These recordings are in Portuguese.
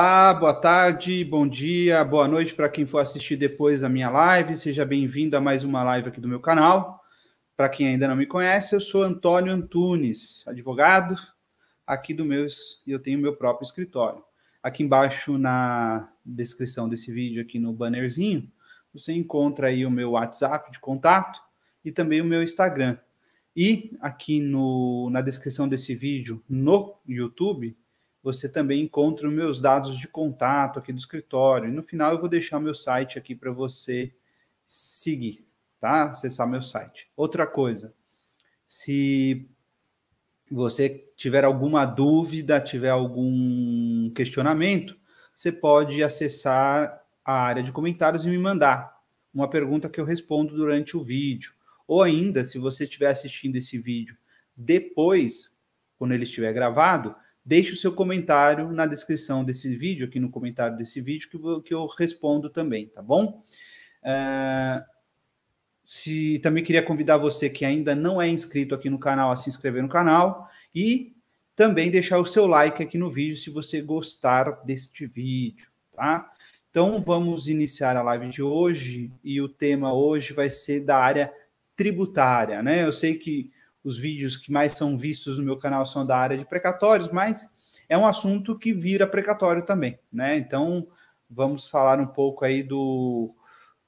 Olá, boa tarde, bom dia, boa noite para quem for assistir depois da minha live. Seja bem-vindo a mais uma live aqui do meu canal. Para quem ainda não me conhece, eu sou Antônio Antunes, advogado aqui do meu e eu tenho meu próprio escritório. Aqui embaixo na descrição desse vídeo aqui no bannerzinho, você encontra aí o meu WhatsApp de contato e também o meu Instagram. E aqui no, na descrição desse vídeo no YouTube, você também encontra os meus dados de contato aqui do escritório. E no final eu vou deixar meu site aqui para você seguir, tá? Acessar meu site. Outra coisa, se você tiver alguma dúvida, tiver algum questionamento, você pode acessar a área de comentários e me mandar uma pergunta que eu respondo durante o vídeo. Ou ainda, se você estiver assistindo esse vídeo depois, quando ele estiver gravado, Deixe o seu comentário na descrição desse vídeo, aqui no comentário desse vídeo, que, que eu respondo também, tá bom? Uh, se também queria convidar você que ainda não é inscrito aqui no canal a se inscrever no canal e também deixar o seu like aqui no vídeo se você gostar deste vídeo, tá? Então vamos iniciar a live de hoje e o tema hoje vai ser da área tributária, né? Eu sei que os vídeos que mais são vistos no meu canal são da área de precatórios, mas é um assunto que vira precatório também, né? Então, vamos falar um pouco aí do,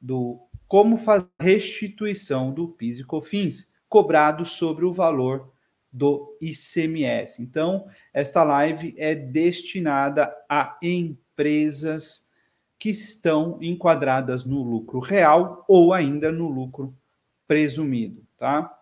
do como fazer restituição do PIS e COFINS cobrado sobre o valor do ICMS. Então, esta live é destinada a empresas que estão enquadradas no lucro real ou ainda no lucro presumido, tá?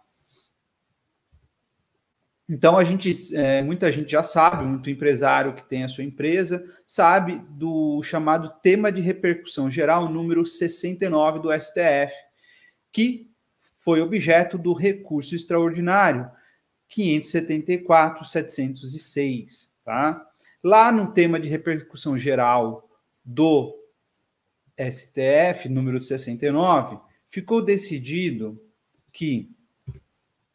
Então a gente, é, muita gente já sabe, muito empresário que tem a sua empresa, sabe do chamado tema de repercussão geral número 69 do STF, que foi objeto do recurso extraordinário 574.706 tá? Lá no tema de repercussão geral do STF número 69, ficou decidido que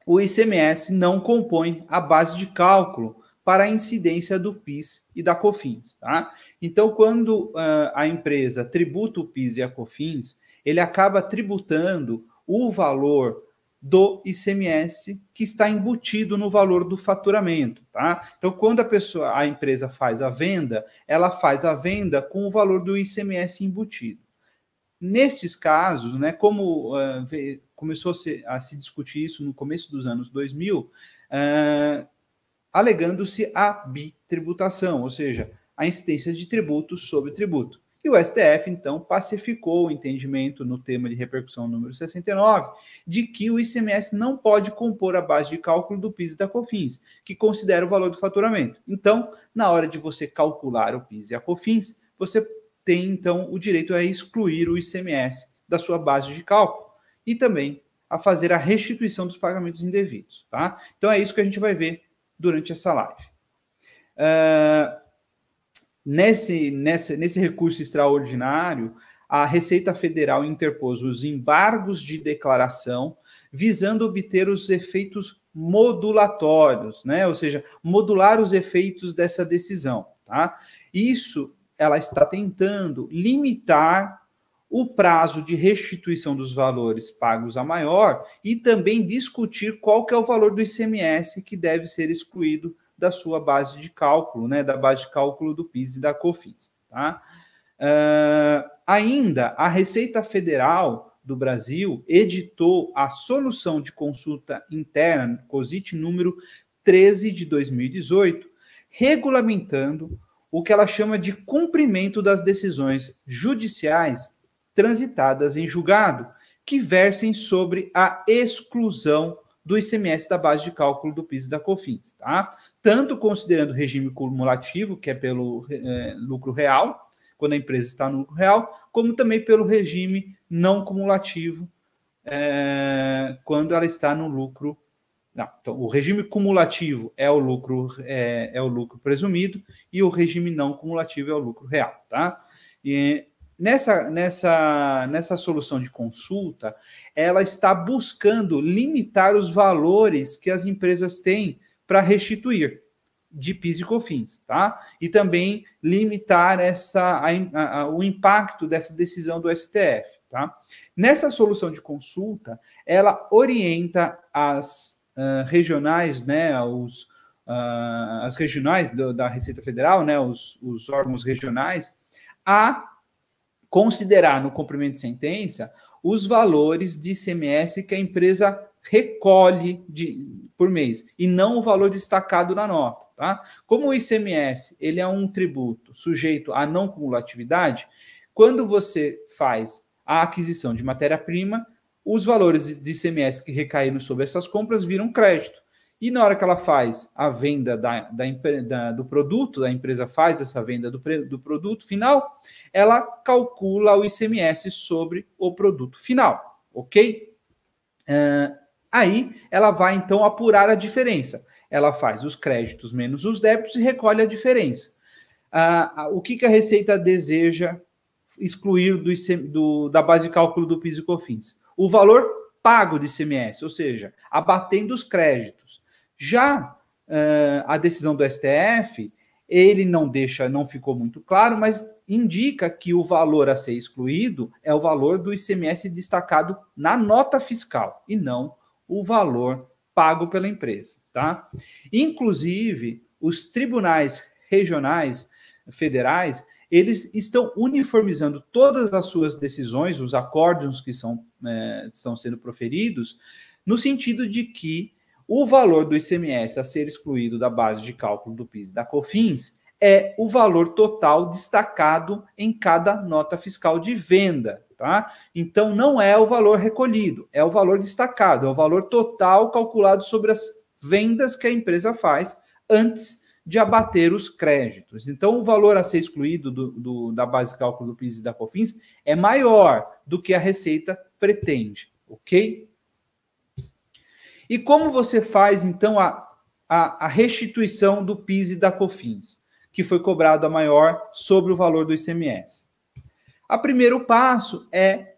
o ICMS não compõe a base de cálculo para a incidência do PIS e da COFINS. Tá? Então, quando uh, a empresa tributa o PIS e a COFINS, ele acaba tributando o valor do ICMS que está embutido no valor do faturamento, tá? Então, quando a pessoa, a empresa faz a venda, ela faz a venda com o valor do ICMS embutido. Nesses casos, né, como uh, começou a se, a se discutir isso no começo dos anos 2000, uh, é, alegando-se a bitributação, ou seja, a incidência de tributos sobre tributo. E o STF, então, pacificou o entendimento no tema de repercussão número 69 de que o ICMS não pode compor a base de cálculo do PIS e da COFINS, que considera o valor do faturamento. Então, na hora de você calcular o PIS e a COFINS, você tem, então, o direito a excluir o ICMS da sua base de cálculo e também a fazer a restituição dos pagamentos indevidos, tá? Então é isso que a gente vai ver durante essa live. Uh, nesse, nesse, nesse recurso extraordinário, a Receita Federal interpôs os embargos de declaração visando obter os efeitos modulatórios, né? Ou seja, modular os efeitos dessa decisão, tá? Isso ela está tentando limitar o prazo de restituição dos valores pagos a maior e também discutir qual que é o valor do ICMS que deve ser excluído da sua base de cálculo, né, da base de cálculo do PIS e da COFINS. Tá? Uh, ainda, a Receita Federal do Brasil editou a solução de consulta interna, COSIT número 13 de 2018, regulamentando o que ela chama de cumprimento das decisões judiciais transitadas em julgado, que versem sobre a exclusão do ICMS da base de cálculo do PIS e da COFINS, tá? Tanto considerando o regime cumulativo, que é pelo é, lucro real, quando a empresa está no lucro real, como também pelo regime não cumulativo, é, quando ela está no lucro não, então, o regime cumulativo é o lucro é, é, o lucro presumido e o regime não cumulativo é o lucro real, tá? E Nessa, nessa, nessa solução de consulta, ela está buscando limitar os valores que as empresas têm para restituir de PIS e COFINS, tá? E também limitar essa, a, a, o impacto dessa decisão do STF, tá? Nessa solução de consulta, ela orienta as uh, regionais, né, os, uh, as regionais do, da Receita Federal, né, os, os órgãos regionais, a considerar no cumprimento de sentença os valores de ICMS que a empresa recolhe de, por mês e não o valor destacado na nota. Tá? Como o ICMS ele é um tributo sujeito à não cumulatividade, quando você faz a aquisição de matéria-prima, os valores de ICMS que recaíram sobre essas compras viram crédito. E na hora que ela faz a venda da, da, da, do produto, a empresa faz essa venda do, do produto final, ela calcula o ICMS sobre o produto final, ok? Uh, aí ela vai então apurar a diferença. Ela faz os créditos menos os débitos e recolhe a diferença. Uh, o que, que a Receita deseja excluir do, do, da base de cálculo do PIS e COFINS? O valor pago de ICMS, ou seja, abatendo os créditos. Já uh, a decisão do STF, ele não deixa, não ficou muito claro, mas indica que o valor a ser excluído é o valor do ICMS destacado na nota fiscal e não o valor pago pela empresa, tá? Inclusive, os tribunais regionais federais, eles estão uniformizando todas as suas decisões, os acordos que são, é, estão sendo proferidos, no sentido de que o valor do ICMS a ser excluído da base de cálculo do PIS e da COFINS é o valor total destacado em cada nota fiscal de venda, tá? Então não é o valor recolhido, é o valor destacado, é o valor total calculado sobre as vendas que a empresa faz antes de abater os créditos. Então, o valor a ser excluído do, do, da base de cálculo do PIS e da COFINS é maior do que a receita pretende, ok? E como você faz, então, a, a, a restituição do PIS e da COFINS, que foi cobrado a maior sobre o valor do ICMS? O primeiro passo é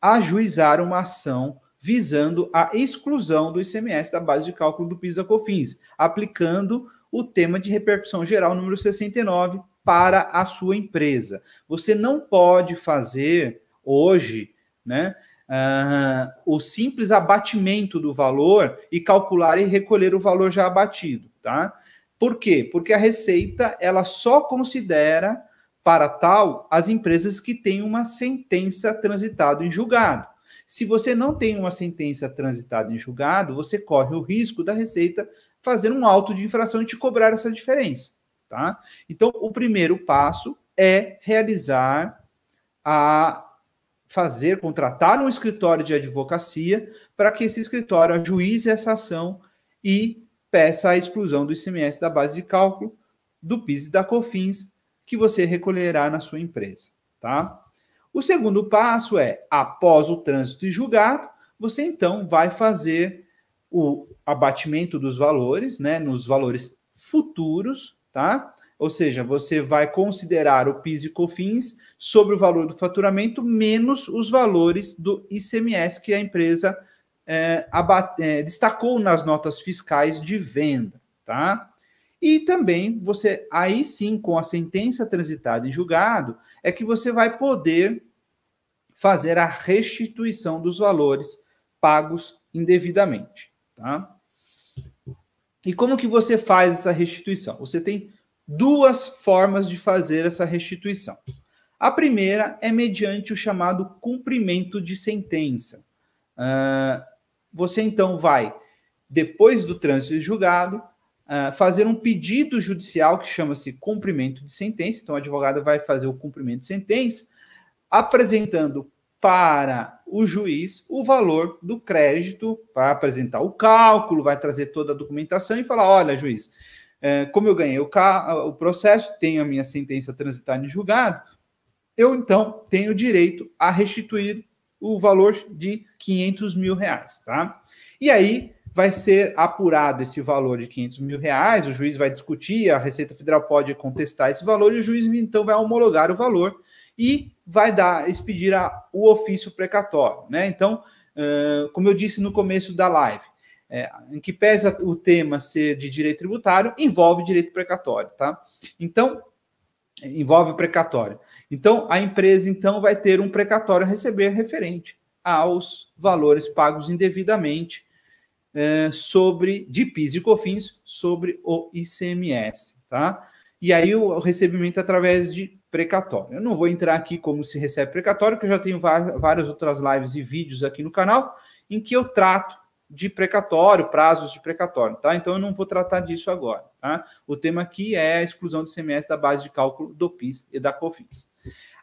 ajuizar uma ação visando a exclusão do ICMS da base de cálculo do PIS e da COFINS, aplicando o tema de repercussão geral número 69 para a sua empresa. Você não pode fazer hoje, né, ah, o simples abatimento do valor e calcular e recolher o valor já abatido, tá? Por quê? Porque a Receita ela só considera para tal as empresas que têm uma sentença transitada em julgado. Se você não tem uma sentença transitada em julgado, você corre o risco da Receita fazer um auto de infração e te cobrar essa diferença, tá? Então, o primeiro passo é realizar a fazer, contratar um escritório de advocacia para que esse escritório ajuize essa ação e peça a exclusão do ICMS da base de cálculo, do PIS e da COFINS, que você recolherá na sua empresa, tá? O segundo passo é, após o trânsito e julgado, você então vai fazer o abatimento dos valores, né, nos valores futuros, tá? Ou seja, você vai considerar o PIS e COFINS sobre o valor do faturamento menos os valores do ICMS que a empresa é, abate, é, destacou nas notas fiscais de venda, tá? E também você, aí sim, com a sentença transitada em julgado, é que você vai poder fazer a restituição dos valores pagos indevidamente, tá? E como que você faz essa restituição? Você tem duas formas de fazer essa restituição. A primeira é mediante o chamado cumprimento de sentença. Uh, você então vai, depois do trânsito de julgado, uh, fazer um pedido judicial que chama-se cumprimento de sentença. Então, o advogado vai fazer o cumprimento de sentença, apresentando para o juiz o valor do crédito, vai apresentar o cálculo, vai trazer toda a documentação e falar: olha, juiz, é, como eu ganhei o, carro, o processo, tenho a minha sentença transitada em julgado, eu então tenho direito a restituir o valor de 500 mil reais, tá? E aí vai ser apurado esse valor de 500 mil reais, o juiz vai discutir, a Receita Federal pode contestar esse valor e o juiz então vai homologar o valor e vai dar, expedir a, o ofício precatório, né? Então, uh, como eu disse no começo da live, é, em que pese o tema ser de direito tributário, envolve direito precatório, tá? Então, envolve precatório. Então, a empresa então vai ter um precatório a receber referente aos valores pagos indevidamente é, sobre de PIS e COFINS sobre o ICMS, tá? E aí o recebimento através de precatório. Eu não vou entrar aqui como se recebe precatório, que eu já tenho várias outras lives e vídeos aqui no canal em que eu trato de precatório, prazos de precatório, tá? Então eu não vou tratar disso agora, tá? O tema aqui é a exclusão do CMS da base de cálculo do PIS e da COFINS.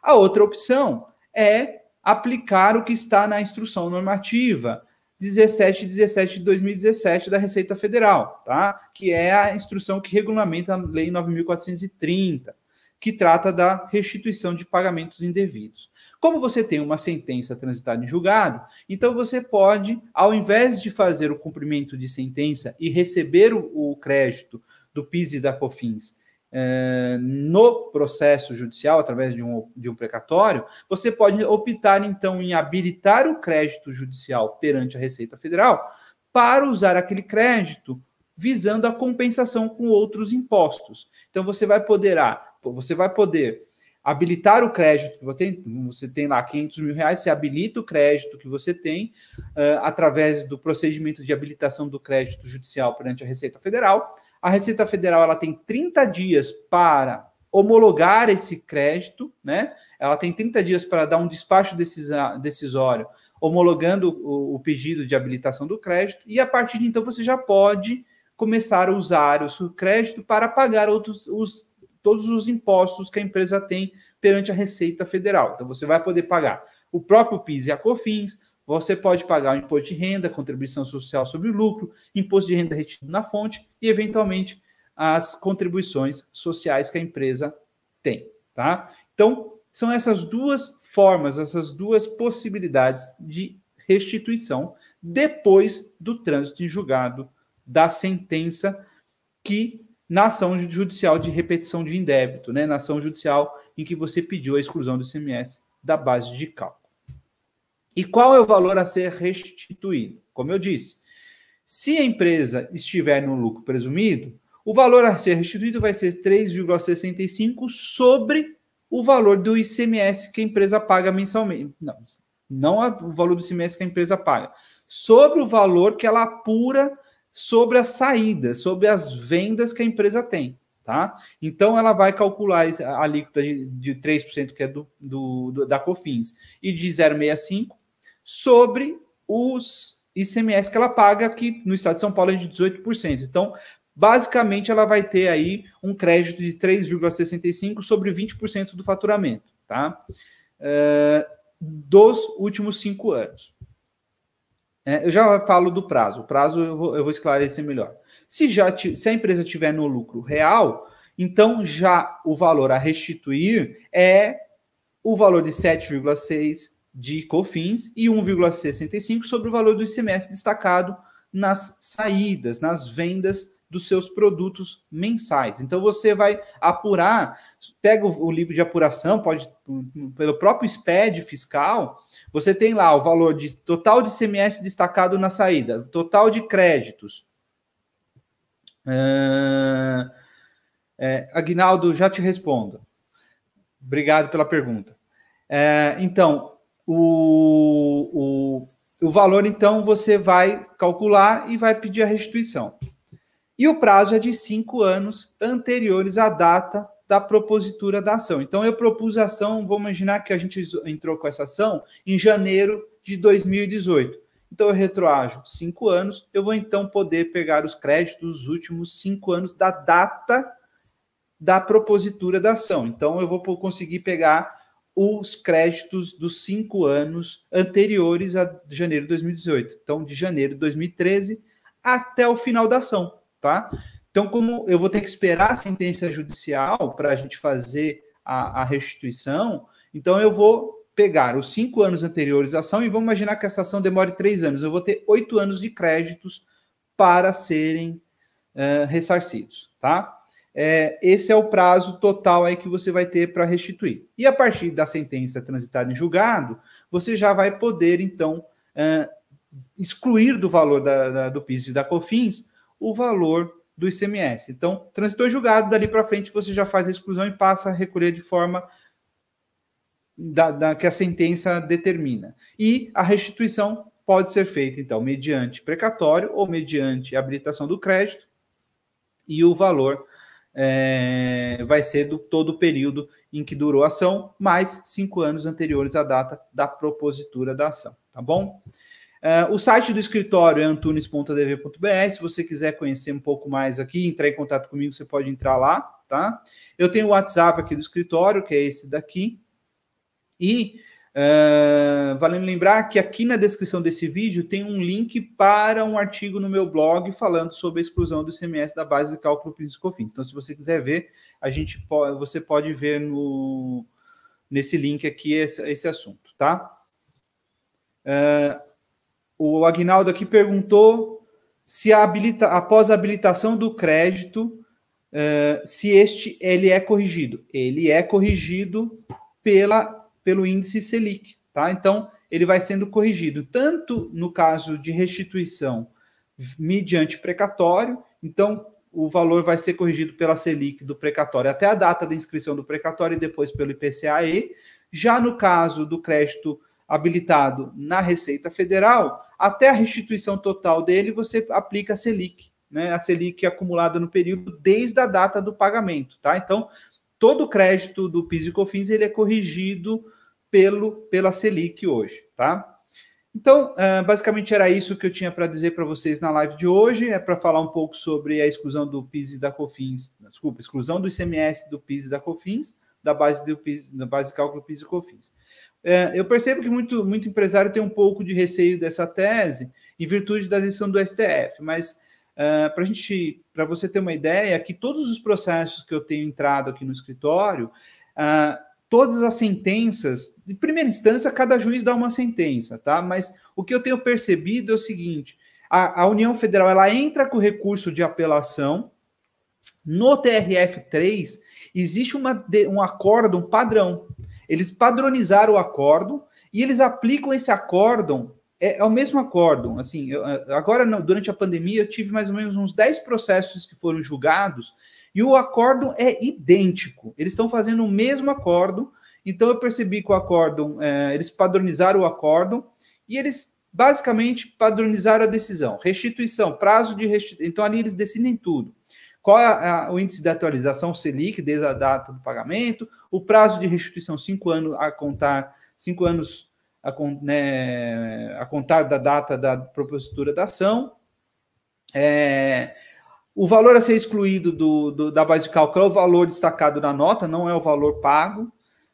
A outra opção é aplicar o que está na instrução normativa 1717 17 de 2017 da Receita Federal, tá? Que é a instrução que regulamenta a lei 9430 que trata da restituição de pagamentos indevidos. Como você tem uma sentença transitada em julgado, então você pode, ao invés de fazer o cumprimento de sentença e receber o, crédito do PIS e da COFINS eh, no processo judicial, através de um, de um precatório, você pode optar, então, em habilitar o crédito judicial perante a Receita Federal para usar aquele crédito visando a compensação com outros impostos. Então, você vai poder, ah, você vai poder habilitar o crédito que você tem, você tem lá 500 mil reais, você habilita o crédito que você tem uh, através do procedimento de habilitação do crédito judicial perante a Receita Federal. A Receita Federal ela tem 30 dias para homologar esse crédito, né? Ela tem 30 dias para dar um despacho decisório homologando o, o pedido de habilitação do crédito e a partir de então você já pode começar a usar o seu crédito para pagar outros os todos os impostos que a empresa tem perante a Receita Federal. Então você vai poder pagar o próprio PIS e a COFINS, você pode pagar o imposto de renda, contribuição social sobre o lucro, imposto de renda retido na fonte e eventualmente as contribuições sociais que a empresa tem, tá? Então, são essas duas formas, essas duas possibilidades de restituição depois do trânsito em julgado da sentença que na ação judicial de repetição de indébito, né? na ação judicial em que você pediu a exclusão do ICMS da base de cálculo. E qual é o valor a ser restituído? Como eu disse, se a empresa estiver no lucro presumido, o valor a ser restituído vai ser 3,65 sobre o valor do ICMS que a empresa paga mensalmente. Não, não o valor do ICMS que a empresa paga, sobre o valor que ela apura sobre as saídas, sobre as vendas que a empresa tem. Tá? Então ela vai calcular a alíquota de, 3% que é do, do, do, da COFINS e de 0,65 sobre os ICMS que ela paga, que no estado de São Paulo é de 18%. Então, basicamente, ela vai ter aí um crédito de 3,65 sobre 20% do faturamento, tá? Uh, dos últimos cinco anos. É, eu já falo do prazo. O prazo eu vou, eu vou esclarecer melhor. Se, já se a empresa tiver no lucro real, então já o valor a restituir é o valor de 7,6 de COFINS e 1,65 sobre o valor do ICMS destacado nas saídas, nas vendas dos seus produtos mensais. Então você vai apurar, pega o, o livro de apuração, pode pelo próprio SPED fiscal, você tem lá o valor de total de CMS destacado na saída, total de créditos. Uh, é, já te respondo. Obrigado pela pergunta. É, então, o, o, o valor, então, você vai calcular e vai pedir a restituição e o prazo é de cinco anos anteriores à data da propositura da ação. Então, eu propus a ação, vamos imaginar que a gente entrou com essa ação em janeiro de 2018. Então, eu retroajo cinco anos, eu vou então poder pegar os créditos dos últimos cinco anos da data da propositura da ação. Então, eu vou conseguir pegar os créditos dos cinco anos anteriores a janeiro de 2018. Então, de janeiro de 2013 até o final da ação tá? Então, como eu vou ter que esperar a sentença judicial para a gente fazer a, a, restituição, então eu vou pegar os cinco anos anteriores à ação e vamos imaginar que essa ação demore três anos. Eu vou ter oito anos de créditos para serem uh, ressarcidos, tá? É, esse é o prazo total aí que você vai ter para restituir. E a partir da sentença transitada em julgado, você já vai poder, então, uh, excluir do valor da, da, do PIS e da COFINS o valor do ICMS. Então, transitou em julgado, dali para frente você já faz a exclusão e passa a recolher de forma da, da, que a sentença determina. E a restituição pode ser feita, então, mediante precatório ou mediante habilitação do crédito, e o valor é, vai ser do todo o período em que durou a ação, mais cinco anos anteriores à data da propositura da ação, tá bom? Uh, o site do escritório é antunes.adv.br. Se você quiser conhecer um pouco mais aqui, entrar em contato comigo, você pode entrar lá, tá? Eu tenho o WhatsApp aqui do escritório, que é esse daqui. E uh, valendo lembrar que aqui na descrição desse vídeo tem um link para um artigo no meu blog falando sobre a exclusão do cms da base de cálculo PIS e COFINS. Então, se você quiser ver, a gente po você pode ver no, nesse link aqui esse, esse assunto, tá? Uh, o Agnaldo aqui perguntou se a habilita, após a habilitação do crédito, uh, se este ele é corrigido. Ele é corrigido pela, pelo índice Selic, tá? Então, ele vai sendo corrigido, tanto no caso de restituição mediante precatório, então o valor vai ser corrigido pela Selic do precatório até a data da inscrição do precatório e depois pelo IPCAE. Já no caso do crédito habilitado na Receita Federal, até a restituição total dele, você aplica a Selic, né? A Selic acumulada no período desde a data do pagamento, tá? Então, todo o crédito do PIS e COFINS ele é corrigido pelo pela Selic hoje, tá? Então, eh, basicamente era isso que eu tinha para dizer para vocês na live de hoje, é para falar um pouco sobre a exclusão do PIS e da COFINS, desculpa, exclusão do ICMS do PIS e da COFINS, da base do PIS, da base de cálculo PIS e COFINS. É, eu percebo que muito, muito empresário tem um pouco de receio dessa tese em virtude da decisão do STF, mas uh, é, para gente, para você ter uma ideia, que todos os processos que eu tenho entrado aqui no escritório, é, todas as sentenças, de primeira instância, cada juiz dá uma sentença, tá? Mas o que eu tenho percebido é o seguinte: a, a União Federal ela entra com recurso de apelação no TRF 3 existe uma, um acordo, um padrão. Eles padronizaram o acórdão e eles aplicam esse acórdão, é, é o mesmo acórdão. Assim, eu, é, agora, durante a pandemia, eu tive mais ou menos uns 10 processos que foram julgados e o acórdão é idêntico. Eles estão fazendo o mesmo acórdão. Então, eu percebi que o acórdão, é, eles padronizaram o acórdão e eles basicamente padronizaram a decisão. Restituição, prazo de restituição. Então, ali eles decidem tudo qual é a, o índice de atualização Selic desde a data do pagamento, o prazo de restituição, cinco anos a contar, cinco anos a, né, a contar da data da propositura da ação. É, o valor a ser excluído do, do, da base de cálculo é o valor destacado na nota, não é o valor pago.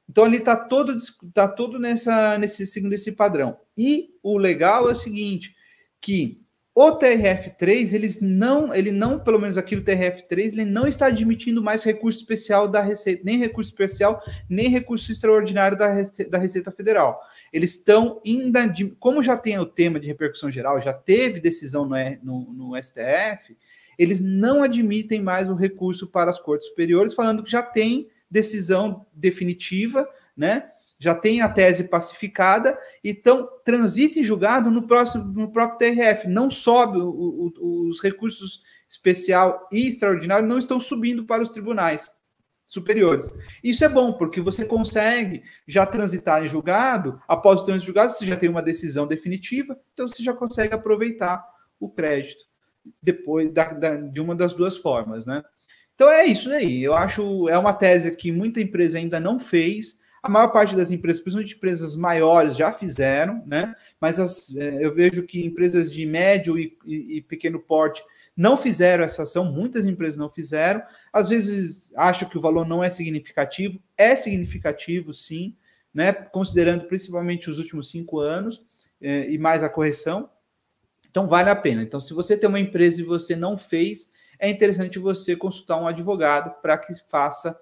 Então ele está todo, tá todo nessa, nesse, esse padrão. E o legal é o seguinte, que o TRF3, eles não, ele não, pelo menos aqui no TRF3, ele não está admitindo mais recurso especial da Receita, nem recurso especial, nem recurso extraordinário da, Receita, da Receita Federal. Eles estão ainda, como já tem o tema de repercussão geral, já teve decisão no, no, no STF, eles não admitem mais o recurso para as cortes superiores, falando que já tem decisão definitiva, né? já tem a tese pacificada, então transita em julgado no, próximo, no próprio TRF. Não sobe o, o, os recursos especial e extraordinário, não estão subindo para os tribunais superiores. Isso é bom, porque você consegue já transitar em julgado, após o trânsito em julgado, você já tem uma decisão definitiva, então você já consegue aproveitar o crédito depois da, da, de uma das duas formas, né? Então é isso aí. Eu acho é uma tese que muita empresa ainda não fez a maior parte das empresas, principalmente empresas maiores, já fizeram, né? Mas as, é, eu vejo que empresas de médio e, e, e, pequeno porte não fizeram essa ação, muitas empresas não fizeram. Às vezes acham que o valor não é significativo, é significativo sim, né? Considerando principalmente os últimos cinco anos eh, e mais a correção. Então vale a pena. Então, se você tem uma empresa e você não fez, é interessante você consultar um advogado para que faça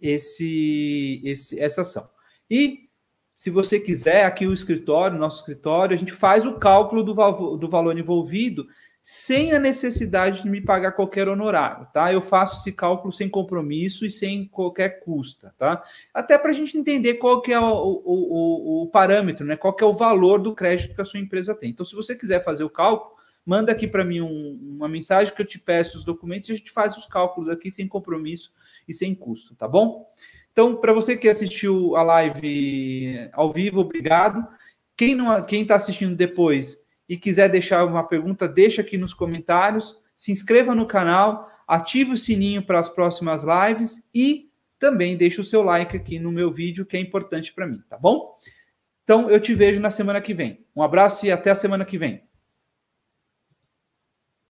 esse, esse, essa ação. E, se você quiser, aqui o escritório, nosso escritório, a gente faz o cálculo do, do valor envolvido sem a necessidade de me pagar qualquer honorário, tá? Eu faço esse cálculo sem compromisso e sem qualquer custa, tá? Até para a gente entender qual que é o, o, o, o, parâmetro, né? Qual que é o valor do crédito que a sua empresa tem. Então, se você quiser fazer o cálculo, manda aqui para mim um, uma mensagem que eu te peço os documentos e a gente faz os cálculos aqui sem compromisso e sem custo, tá bom? Então, para você que assistiu a live ao vivo, obrigado. Quem não, quem está assistindo depois e quiser deixar uma pergunta, deixa aqui nos comentários. Se inscreva no canal, ative o sininho para as próximas lives e também deixa o seu like aqui no meu vídeo, que é importante para mim, tá bom? Então eu te vejo na semana que vem. Um abraço e até a semana que vem.